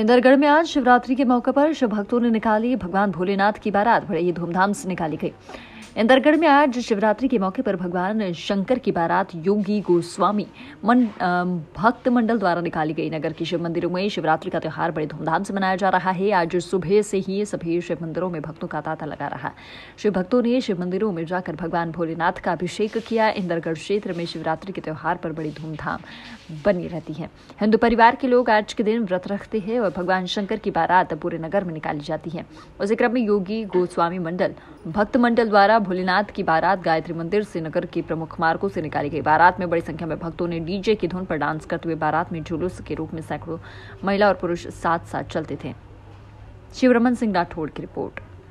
इंदरगढ़ में आज शिवरात्रि के मौके पर शिव भक्तों ने निकाली भगवान भोलेनाथ की बारात बड़े ही धूमधाम से निकाली गई इंदरगढ़ में आज शिवरात्रि के मौके पर भगवान शंकर की बारात योगी गोस्वामी मन, भक्त मंडल द्वारा निकाली गई नगर के शिव मंदिरों में शिवरात्रि का त्यौहार बड़े धूमधाम से मनाया जा रहा है आज सुबह से ही सभी शिव मंदिरों में भक्तों का तांता लगा रहा शिव भक्तों ने शिव मंदिरों में जाकर भगवान भोलेनाथ का अभिषेक किया इंदरगढ़ क्षेत्र में शिवरात्रि के त्यौहार पर बड़ी धूमधाम बनी रहती है हिंदू परिवार के लोग आज के दिन व्रत रखते हैं और भगवान शंकर की बारात पूरे नगर में निकाली जाती है उसी क्रम में योगी गोस्वामी मंडल भक्त मंडल द्वारा भोलेनाथ की बारात गायत्री मंदिर से नगर के प्रमुख मार्गो से निकाली गई बारात में बड़ी संख्या में भक्तों ने डीजे की धुन पर डांस करते हुए बारात में जुलूस के रूप में सैकड़ों महिला और पुरुष साथ साथ चलते थे शिवरमन सिंह राठौड़ की रिपोर्ट